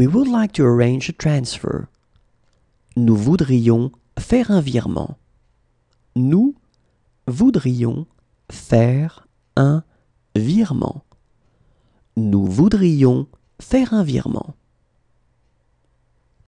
We would like to arrange a transfer. Nous voudrions faire un virement. Nous voudrions faire un virement. Nous voudrions faire un virement.